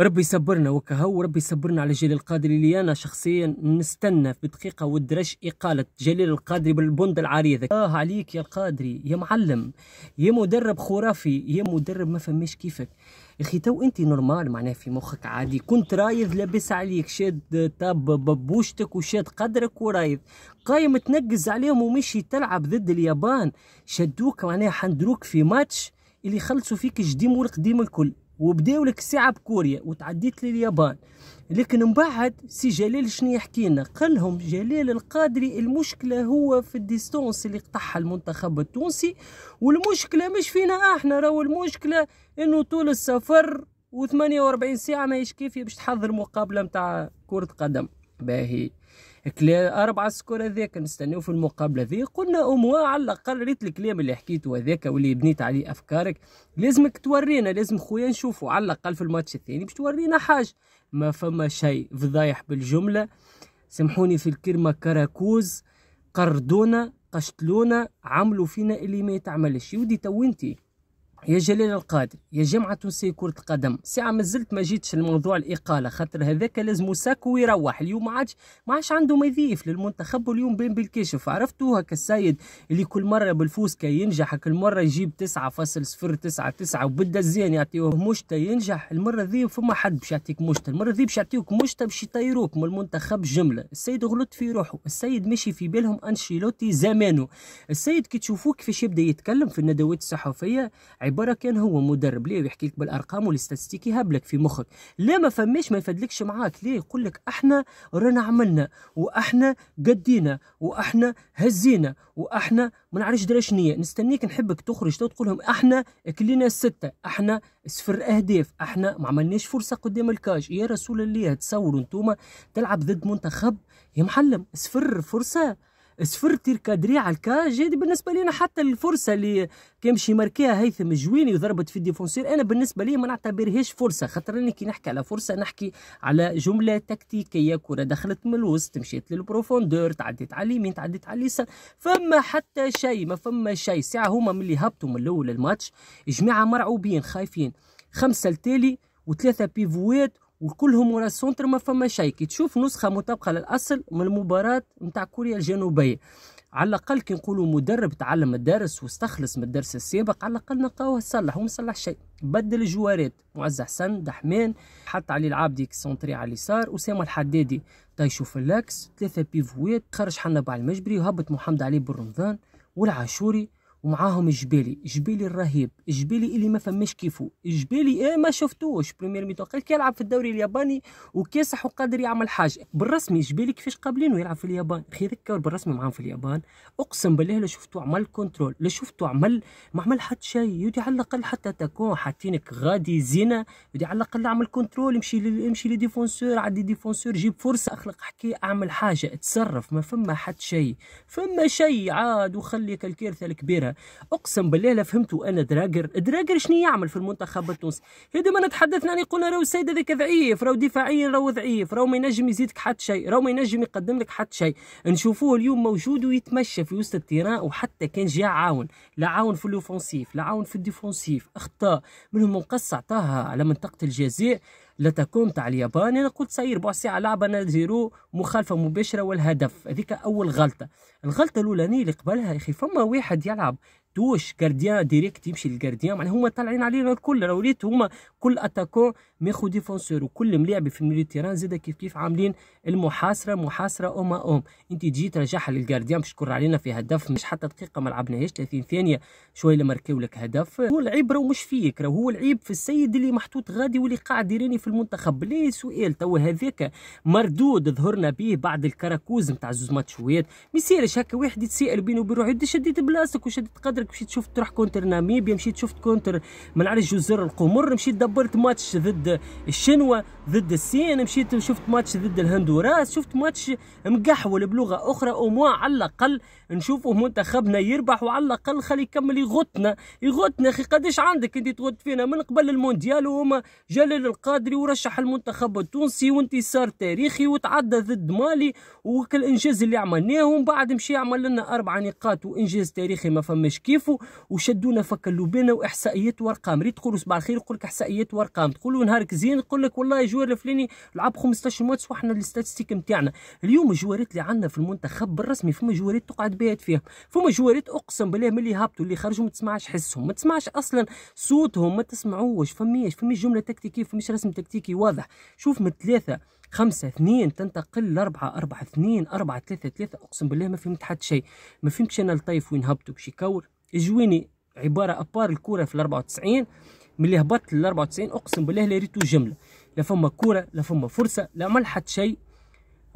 ربي يصبرنا وكهو وربي يصبرنا على جليل القادري اللي انا شخصيا نستنى في دقيقه والدرج اقاله جليل القادري بالبند العريضه اه عليك يا القادري يا معلم يا مدرب خرافي يا مدرب ما فماش كيفك يا اخي تو انت نورمال معناها في مخك عادي كنت رايض لابس عليك شاد طاب ببوشتك وشاد قدرك ورايض قايم تنقز عليهم ومشي تلعب ضد اليابان شدوك معناها حندروك في ماتش اللي خلصوا فيك الجديم والقديم الكل وبداو لك الساعه بكوريا وتعديت لليابان لكن من بعد سي جلال شنو يحكي لنا قال لهم جلال القادري المشكله هو في الديستونس اللي قطعها المنتخب التونسي والمشكله مش فينا احنا راهو المشكله انه طول السفر و48 ساعه ماهيش كافيه باش تحضر مقابله نتاع كره قدم باهي كلا اربعة سكور هذاك نستناو في المقابله ذي قلنا اموا على الاقل ريت الكلام اللي حكيته هذاك واللي بنيت عليه افكارك لازمك تورينا لازم خويا نشوفوا على الاقل في الماتش الثاني باش تورينا حاجه ما فما شيء فضايح بالجمله سامحوني في الكلمه كراكوز قردونا قشتلونا عملوا فينا اللي ما يتعملش يودي تو انتي يا جلال القادر يا جمعة تونسية كرة القدم ساعة ما زلت ما جيتش لموضوع الإقالة خاطر هذاك لازم ساك ويروح اليوم ما عادش ما عادش عنده مضيف للمنتخب واليوم بين بالكشف عرفتوا هكا السيد اللي كل مرة بالفوز كي ينجح كل مرة يجيب 9.099 وبدا الزين يعطيوه مشتى ينجح المرة ذي فما حد باش يعطيك مشتى المرة ذي باش يعطيوك مشتى باش يطيروك من المنتخب جملة السيد غلط في روحه السيد مشي في بالهم أنشيلوتي زمانه السيد كي تشوفوه كيفاش يبدا يتكلم في الندوات الصحفية عباره كان هو مدرب ليه يحكي لك بالارقام والاستاتستيك يهبلك في مخك لا ما فماش ما يفدلكش معاك ليه يقول لك احنا رانا عملنا واحنا قدينا واحنا هزينا واحنا ما نعرفش درا نية نستنيك نحبك تخرج تقول لهم احنا كلينا سته احنا صفر اهداف احنا ما عملناش فرصه قدام الكاج يا رسول الله تصوروا انتوما تلعب ضد منتخب يا معلم صفر فرصه صفر كادري على الكا جاد بالنسبه لي انا حتى الفرصه اللي كيمشي ماركيها هيثم جويني وضربت في الديفونسير انا بالنسبه لي ما نعتبرهاش فرصه خاطر انا كي نحكي على فرصه نحكي على جمله تكتيكيه كره دخلت من الوسط مشيت للبروفوندور تعديت على اليمين تعديت على اليسار فما حتى شيء ما فما شيء ساعه هما ملي هبطوا من الاول الماتش جماعه مرعوبين خايفين خمسه التالي وثلاثه بيفوات وكلهم ورا السونتر ما فما شيء كي تشوف نسخه مطابقه للاصل من المباراه نتاع كوريا الجنوبيه على الاقل كي نقولوا مدرب تعلم الدرس واستخلص من الدرس السابق على الاقل نلقاوه صلح وما صلح شيء بدل الجوارات معز حسن دحمان حط علي العابدي كسونتري على اليسار اسامه الحدادي تيشوف اللاكس ثلاثه بيفويت خرج حنا بعد المجبري وهبط محمد علي بن رمضان والعاشوري ومعاهم جبالي جبالي الرهيب جبالي اللي ما فماش كيفو جبالي ايه ما شفتوش بريمير ميتو قال كيلعب في الدوري الياباني وكاسح وقادر يعمل حاجه بالرسمي جبالي كيفاش قابلينه يلعب في اليابان خيرك بالرسمي معاهم في اليابان اقسم بالله لا شفتو عمل كنترول لا شفتو عمل ما عمل حتى شيء يدي على الاقل حتى تكون حاطينك غادي زينه يدي على الاقل اعمل كنترول امشي لل... امشي لديفونسور عدي ديفونسور جيب فرصه اخلق حكي اعمل حاجه اتصرف ما فما حتى شيء فما شيء عاد وخليك الكارثه الكبيره اقسم بالله لا فهمت انا دراجر دراجر شنو يعمل في المنتخب التونسي هذا ما نتحدثنا عن يقولنا راهو السيد هذاك ضعيف راهو دفاعيا راهو ضعيف راهو ما ينجم يزيدك حتى شيء راهو ما ينجم يقدم لك حتى شيء نشوفوه اليوم موجود ويتمشى في وسط التيران وحتى كان جاء عاون لا عاون في الاوفونسيف لا عاون في الديفونسيف اخطاء منهم منقص عطاها على منطقه الجزاء لتكونت على اليابان انا قلت سير ربع ساعه لعبه انا زيرو مخالفه مباشره والهدف هذيك اول غلطه الغلطه الاولانيه اللي قبلها يا اخي فما واحد يلعب توش جارديان ديريكت يمشي للجارديان معناها هما طالعين علينا الكل لو وليت هما كل اتاكون ماخو ديفونسور وكل ملاعب في الميليو تيران زاد كيف كيف عاملين المحاصره محاصره اوما اوم انت تجي ترجعها للجارديان باش تكر علينا في هدف مش حتى دقيقه ما لعبناهاش 30 ثانيه شويه لما ركاو لك هدف هو العيب راهو مش فيك راهو هو العيب في السيد اللي محطوط غادي واللي قاعد يراني في المنتخب لي سؤال تو هذاك مردود ظهرنا به بعد الكراكوز نتاع زوز ماتشوات ما يسالش هكا واحد يتسائل بينه وبين روحه شديت بلاصتك وشديت قدر كونتر مشيت شفت تروح كونتر ناميبيا مشيت شفت كونتر ما نعرفش جزر القمر مشيت دبرت ماتش ضد الشنوا ضد الصين مشيت شفت ماتش ضد الهندوراس شفت ماتش مقحول بلغه اخرى اوموا على الاقل نشوفوا منتخبنا يربح وعلى الاقل خلي يكمل يغطنا يغطنا اخي قداش عندك انت تغط فينا من قبل المونديال وهما جلال القادري ورشح المنتخب التونسي وانتصار تاريخي وتعدى ضد مالي وكل انجاز اللي عملناه ومن بعد مشي عمل لنا اربع نقاط وانجاز تاريخي ما فماش كي كيفو وشدونا فك اللوبينا واحصائيات وارقام ريت تقولوا صباح الخير يقول لك احصائيات وارقام تقولوا نهارك زين يقول لك والله الجوار الفلاني لعب 15 ماتش واحنا الاستاتستيك نتاعنا اليوم الجوارات اللي عندنا في المنتخب بالرسمي فما جوارات تقعد بيت فيهم فما جوارات اقسم بالله ملي هابطوا اللي خرجوا ما تسمعش حسهم ما تسمعش اصلا صوتهم ما تسمعوش فماش فماش جمله تكتيكيه فماش رسم تكتيكي واضح شوف من ثلاثه خمسة اثنين تنتقل لأربعة أربعة اثنين أربعة ثلاثة ثلاثة أقسم بالله ما فهمت حد شيء ما فهمتش أنا لطيف وين هبطوا بشي كور جويني عبارة أبار الكورة في الأربعة وتسعين ملي هبطت للأربعة وتسعين أقسم بالله لا ريتو جملة لا فما كورة لا فما فرصة لا عمل حد شيء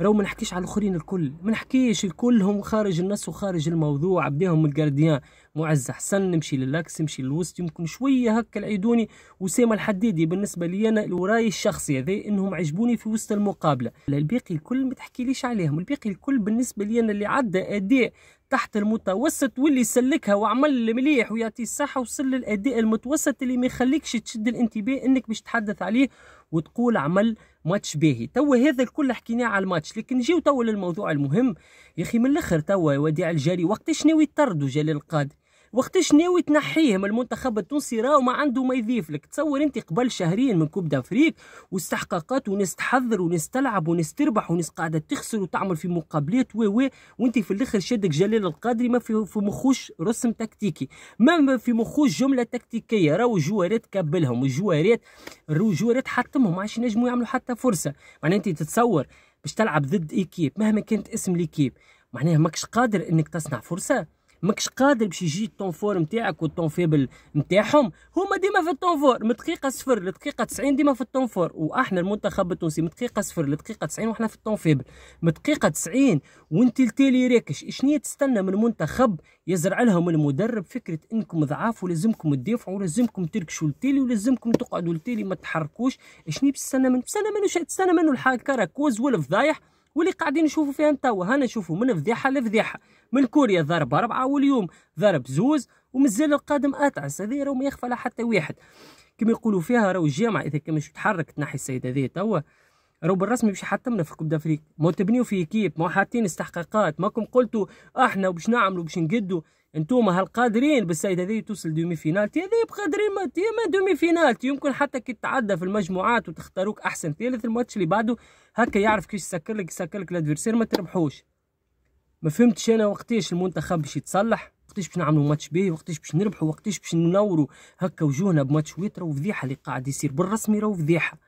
رو ما نحكيش على الاخرين الكل ما نحكيش الكل هم خارج النص وخارج الموضوع بداهم الجارديان معز حسن نمشي للاكس نمشي للوسط يمكن شويه هكا العيدوني وسام الحديدي بالنسبه لي انا الوراي الشخصي هذا انهم عجبوني في وسط المقابله الباقي الكل ما تحكيليش عليهم الباقي الكل بالنسبه لي انا اللي عدى اداء تحت المتوسط واللي سلكها وعمل مليح ويعطي الصحة وصل للأداء المتوسط اللي ما يخليكش تشد الانتباه انك باش تحدث عليه وتقول عمل ماتش باهي توا هذا الكل حكيناه على الماتش لكن نجيو توا للموضوع المهم يا اخي من الاخر توا وديع الجاري وقتاش ناوي يطردوا جلال القادر وقتاش ناوي تنحيه من المنتخب التونسي راهو ما عنده ما يضيف لك تصور انت قبل شهرين من كوب دافريك واستحقاقات وناس تحضر وناس تلعب وناس تربح وناس قاعده تخسر وتعمل في مقابلات و و وانت في الاخر شادك جلال القادري ما في في مخوش رسم تكتيكي ما في مخوش جمله تكتيكيه راهو جوارات كبلهم الجوارات الجوارات حطمهم ما عادش نجموا يعملوا حتى فرصه معناها انت تتصور باش تلعب ضد ايكيب مهما كانت اسم ليكيب معناها ماكش قادر انك تصنع فرصه ماكش قادر باش يجي الطونفور نتاعك والطونفيبل نتاعهم هما ديما في الطونفور من دقيقه صفر لدقيقه 90 ديما في الطونفور واحنا المنتخب التونسي من دقيقه صفر لدقيقه 90 واحنا في الطونفيبل من دقيقه 90 وانت التالي راكش شنو تستنى من المنتخب يزرع لهم المدرب فكره انكم ضعاف ولازمكم تدافعوا ولازمكم تركشوا التالي ولازمكم تقعدوا التالي ما تحركوش شنو تستنى منه تستنى منه تستنى منه الحال كراكوز والفضايح واللي قاعدين نشوفوا فيها توا هنا نشوفوا من فضيحه لفضيحه من كوريا ضرب اربعه واليوم ضرب زوز ومازال القادم اتعس هذه راهو ما يخفى على حتى واحد كما يقولوا فيها راهو الجامعه اذا كان مش تحرك تنحي السيد هذه توا راهو بالرسمي باش يحطمنا في كوب دافريك ما تبنيو في كيب ما حاطين استحقاقات ماكم قلتوا احنا وباش نعملوا باش نقدوا نتوما قادرين بالسيد هذه توصل دومي فينالتي هذه بقادرين ما ما دومي فينالتي يمكن حتى كي تتعدى في المجموعات وتختاروك احسن ثالث الماتش اللي بعده هكا يعرف كيش يسكر لك يسكر لك الادفيرسير ما تربحوش ما فهمتش انا وقتاش المنتخب باش يتصلح وقتاش باش نعملوا ماتش بيه وقتاش باش نربحوا وقتاش باش ننوروا هكا وجوهنا بماتش ويت راهو فضيحه اللي قاعد يصير بالرسمي راهو فضيحه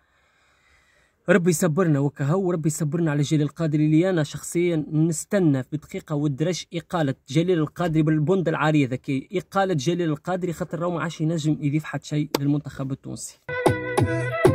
ربي يصبرنا وكهو وربي يصبرنا على جليل القادري اللي انا شخصيا نستنى في دقيقه ودرش اقاله جليل القادري بالبند العاريه ذكي اقاله جليل القادري خاطر راهو ما عادش ينجم يضيف حتى شيء للمنتخب التونسي